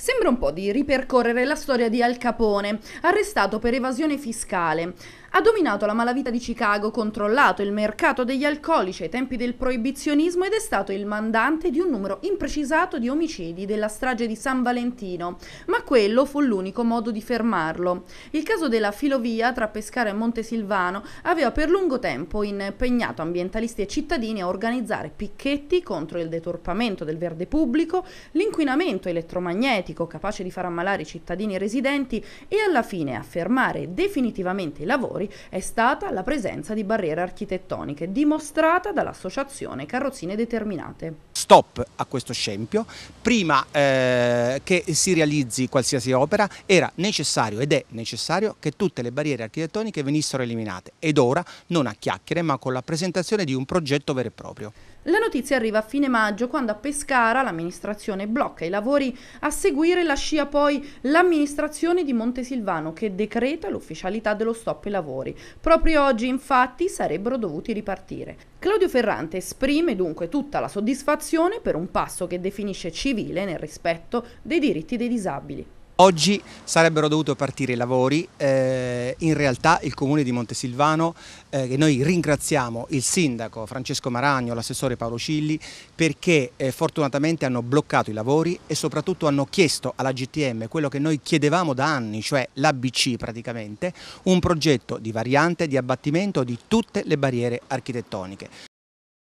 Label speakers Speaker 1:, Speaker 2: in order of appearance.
Speaker 1: Sembra un po' di ripercorrere la storia di Al Capone, arrestato per evasione fiscale. Ha dominato la malavita di Chicago, controllato il mercato degli alcolici ai tempi del proibizionismo ed è stato il mandante di un numero imprecisato di omicidi della strage di San Valentino, ma quello fu l'unico modo di fermarlo. Il caso della filovia tra Pescara e Montesilvano aveva per lungo tempo impegnato ambientalisti e cittadini a organizzare picchetti contro il deturpamento del verde pubblico, l'inquinamento elettromagnetico capace di far ammalare i cittadini residenti e alla fine a fermare definitivamente i lavori lavoratori è stata la presenza di barriere architettoniche, dimostrata dall'associazione Carrozzine Determinate
Speaker 2: stop a questo scempio, prima eh, che si realizzi qualsiasi opera era necessario ed è necessario che tutte le barriere architettoniche venissero eliminate ed ora non a chiacchiere ma con la presentazione di un progetto vero e proprio.
Speaker 1: La notizia arriva a fine maggio quando a Pescara l'amministrazione blocca i lavori, a seguire la scia poi l'amministrazione di Montesilvano che decreta l'ufficialità dello stop ai lavori. Proprio oggi infatti sarebbero dovuti ripartire. Claudio Ferrante esprime dunque tutta la soddisfazione votazione per un passo che definisce civile nel rispetto dei diritti dei disabili.
Speaker 2: Oggi sarebbero dovuti partire i lavori, eh, in realtà il comune di Montesilvano, eh, noi ringraziamo il sindaco Francesco Maragno, l'assessore Paolo Cilli, perché eh, fortunatamente hanno bloccato i lavori e soprattutto hanno chiesto alla GTM quello che noi chiedevamo da anni, cioè l'ABC praticamente, un progetto di variante di abbattimento di tutte le barriere architettoniche.